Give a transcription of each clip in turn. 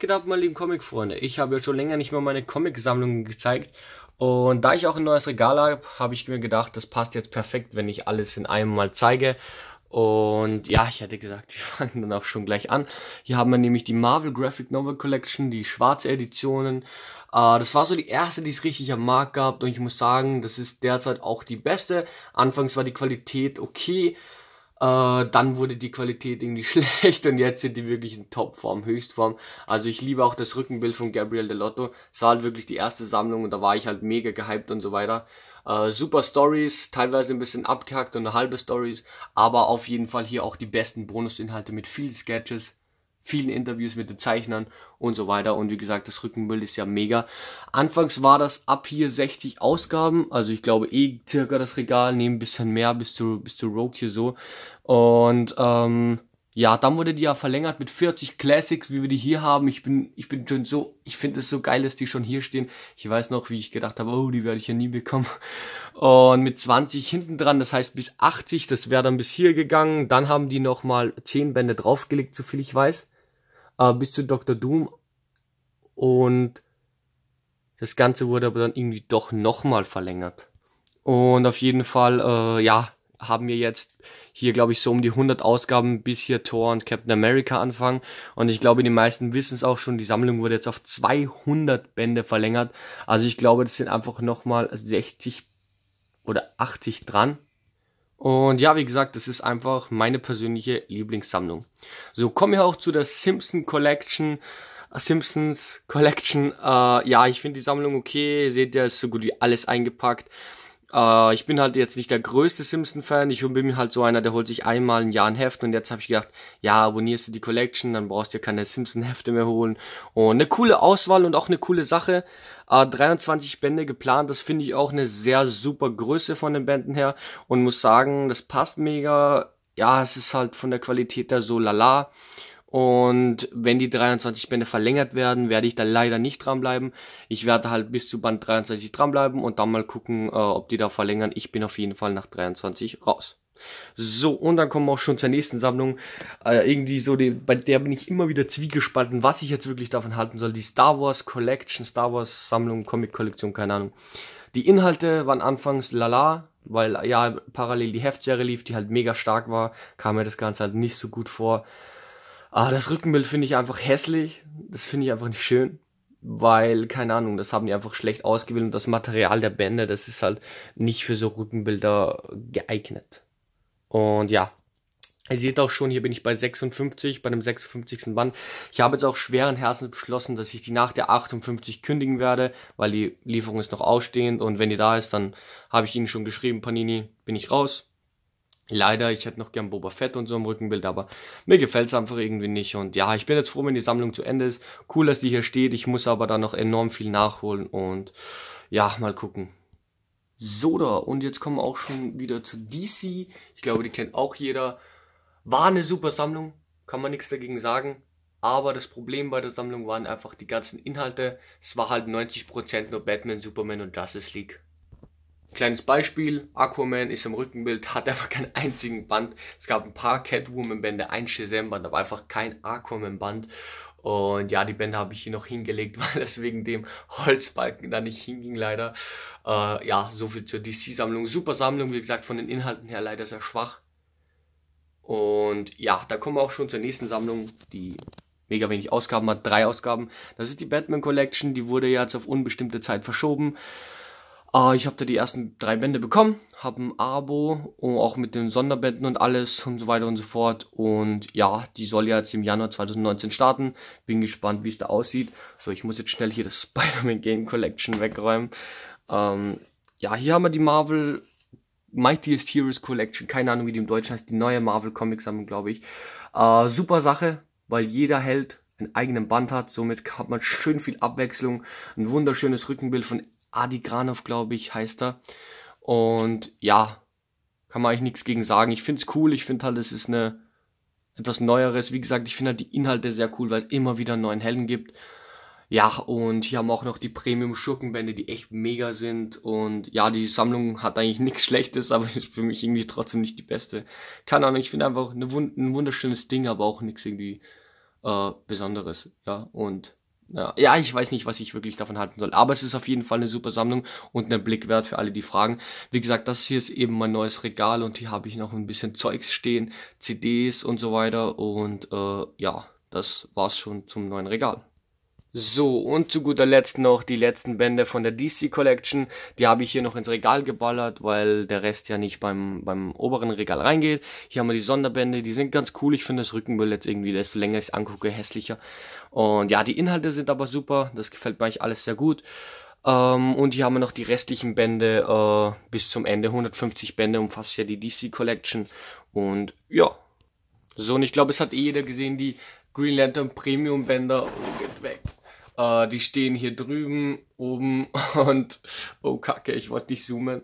gedacht, meine lieben Comic-Freunde? Ich habe ja schon länger nicht mehr meine Comic-Sammlung gezeigt. Und da ich auch ein neues Regal habe, habe ich mir gedacht, das passt jetzt perfekt, wenn ich alles in einem Mal zeige. Und ja, ich hatte gesagt, wir fangen dann auch schon gleich an. Hier haben wir nämlich die Marvel Graphic Novel Collection, die schwarze Editionen. Äh, das war so die erste, die es richtig am Markt gab. Und ich muss sagen, das ist derzeit auch die beste. Anfangs war die Qualität okay. Äh, dann wurde die Qualität irgendwie schlecht und jetzt sind die wirklich in Topform, Höchstform. Also ich liebe auch das Rückenbild von Gabriel Delotto. Es war halt wirklich die erste Sammlung und da war ich halt mega gehypt und so weiter. Äh, super Stories, teilweise ein bisschen abgehackt und eine halbe Stories, aber auf jeden Fall hier auch die besten Bonusinhalte mit vielen Sketches vielen Interviews mit den Zeichnern und so weiter. Und wie gesagt, das Rückenbild ist ja mega. Anfangs war das ab hier 60 Ausgaben, also ich glaube eh circa das Regal, nehmen ein bisschen mehr bis zu, bis zu Rogue hier so. Und ähm, ja, dann wurde die ja verlängert mit 40 Classics, wie wir die hier haben. Ich bin, ich bin schon so, ich finde es so geil, dass die schon hier stehen. Ich weiß noch, wie ich gedacht habe, oh, die werde ich ja nie bekommen. Und mit 20 hinten dran, das heißt bis 80, das wäre dann bis hier gegangen. Dann haben die nochmal 10 Bände draufgelegt, so viel ich weiß äh, bis zu Dr. Doom und das Ganze wurde aber dann irgendwie doch nochmal verlängert. Und auf jeden Fall, äh, ja, haben wir jetzt hier, glaube ich, so um die 100 Ausgaben bis hier Thor und Captain America anfangen. Und ich glaube, die meisten wissen es auch schon, die Sammlung wurde jetzt auf 200 Bände verlängert. Also ich glaube, das sind einfach nochmal 60 oder 80 dran. Und ja, wie gesagt, das ist einfach meine persönliche Lieblingssammlung. So, kommen wir auch zu der Simpson Collection. Simpsons Collection. Äh, ja, ich finde die Sammlung okay. Seht ihr, ist so gut wie alles eingepackt. Äh, ich bin halt jetzt nicht der größte Simpson-Fan. Ich bin halt so einer, der holt sich einmal ein Jahr ein Heft und jetzt habe ich gedacht, ja, abonnierst du die Collection, dann brauchst du ja keine Simpson-Hefte mehr holen. Und eine coole Auswahl und auch eine coole Sache. Äh, 23 Bände geplant, das finde ich auch eine sehr super Größe von den Bänden her und muss sagen, das passt mega. Ja, es ist halt von der Qualität her so lala. Und wenn die 23 Bände verlängert werden, werde ich da leider nicht dranbleiben. Ich werde halt bis zu Band 23 dranbleiben und dann mal gucken, äh, ob die da verlängern. Ich bin auf jeden Fall nach 23 raus. So, und dann kommen wir auch schon zur nächsten Sammlung. Äh, irgendwie so, die, bei der bin ich immer wieder zwiegespalten, was ich jetzt wirklich davon halten soll. Die Star Wars Collection, Star Wars Sammlung, Comic Collection, keine Ahnung. Die Inhalte waren anfangs lala, weil ja parallel die Heftserie lief, die halt mega stark war, kam mir das Ganze halt nicht so gut vor. Ah, das Rückenbild finde ich einfach hässlich. Das finde ich einfach nicht schön. Weil, keine Ahnung, das haben die einfach schlecht ausgewählt und das Material der Bänder, das ist halt nicht für so Rückenbilder geeignet. Und ja, Ihr seht auch schon, hier bin ich bei 56, bei dem 56. Band. Ich habe jetzt auch schweren Herzens beschlossen, dass ich die nach der 58 kündigen werde, weil die Lieferung ist noch ausstehend und wenn die da ist, dann habe ich Ihnen schon geschrieben, Panini, bin ich raus. Leider, ich hätte noch gern Boba Fett und so im Rückenbild, aber mir gefällt es einfach irgendwie nicht. Und ja, ich bin jetzt froh, wenn die Sammlung zu Ende ist. Cool, dass die hier steht. Ich muss aber da noch enorm viel nachholen und ja, mal gucken. So da, und jetzt kommen wir auch schon wieder zu DC. Ich glaube, die kennt auch jeder. War eine super Sammlung, kann man nichts dagegen sagen. Aber das Problem bei der Sammlung waren einfach die ganzen Inhalte. Es war halt 90% nur Batman, Superman und Justice League. Kleines Beispiel, Aquaman ist im Rückenbild, hat einfach keinen einzigen Band. Es gab ein paar Catwoman-Bände, ein Shazam-Band, aber einfach kein Aquaman-Band. Und ja, die Bände habe ich hier noch hingelegt, weil das wegen dem Holzbalken da nicht hinging, leider. Äh, ja, so viel zur DC-Sammlung. Super Sammlung, wie gesagt, von den Inhalten her leider sehr schwach. Und ja, da kommen wir auch schon zur nächsten Sammlung, die mega wenig Ausgaben hat, drei Ausgaben. Das ist die Batman Collection, die wurde jetzt auf unbestimmte Zeit verschoben. Äh, ich habe da die ersten drei Bände bekommen, habe ein Abo, auch mit den Sonderbänden und alles und so weiter und so fort. Und ja, die soll ja jetzt im Januar 2019 starten. Bin gespannt, wie es da aussieht. So, ich muss jetzt schnell hier das Spider-Man Game Collection wegräumen. Ähm, ja, hier haben wir die Marvel Mightiest Heroes Collection. Keine Ahnung, wie die im Deutschen heißt. Die neue Marvel Comics Sammlung, glaube ich. Äh, super Sache, weil jeder Held einen eigenen Band hat. Somit hat man schön viel Abwechslung. Ein wunderschönes Rückenbild von Adi Granov, glaube ich, heißt er. Und ja, kann man eigentlich nichts gegen sagen. Ich finde es cool, ich finde halt, es ist eine etwas Neueres. Wie gesagt, ich finde halt die Inhalte sehr cool, weil es immer wieder einen neuen Helden gibt. Ja, und hier haben wir auch noch die Premium-Schurkenbände, die echt mega sind. Und ja, die Sammlung hat eigentlich nichts Schlechtes, aber ist für mich irgendwie trotzdem nicht die beste. Keine Ahnung, ich finde einfach eine, ein wunderschönes Ding, aber auch nichts irgendwie äh, Besonderes. Ja, und ja, ja, ich weiß nicht, was ich wirklich davon halten soll. Aber es ist auf jeden Fall eine super Sammlung und ein Blick wert für alle, die fragen. Wie gesagt, das hier ist eben mein neues Regal und hier habe ich noch ein bisschen Zeugs stehen, CDs und so weiter. Und äh, ja, das war's schon zum neuen Regal. So, und zu guter Letzt noch die letzten Bände von der DC Collection. Die habe ich hier noch ins Regal geballert, weil der Rest ja nicht beim, beim oberen Regal reingeht. Hier haben wir die Sonderbände, die sind ganz cool. Ich finde das Rückenbild jetzt irgendwie, desto länger ich es angucke, hässlicher. Und ja, die Inhalte sind aber super. Das gefällt mir eigentlich alles sehr gut. Ähm, und hier haben wir noch die restlichen Bände äh, bis zum Ende. 150 Bände umfasst ja die DC Collection. Und ja. So, und ich glaube, es hat eh jeder gesehen, die Green Lantern Premium Bänder. Oh, geht weg. Äh, die stehen hier drüben oben und oh Kacke, ich wollte nicht zoomen.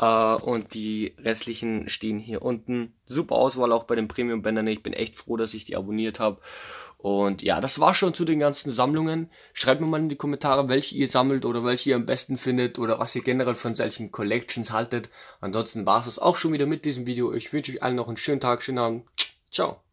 Äh, und die restlichen stehen hier unten. Super Auswahl auch bei den Premium-Bändern. Ich bin echt froh, dass ich die abonniert habe. Und ja, das war schon zu den ganzen Sammlungen. Schreibt mir mal in die Kommentare, welche ihr sammelt oder welche ihr am besten findet oder was ihr generell von solchen Collections haltet. Ansonsten war es das auch schon wieder mit diesem Video. Ich wünsche euch allen noch einen schönen Tag, schönen Abend. Ciao.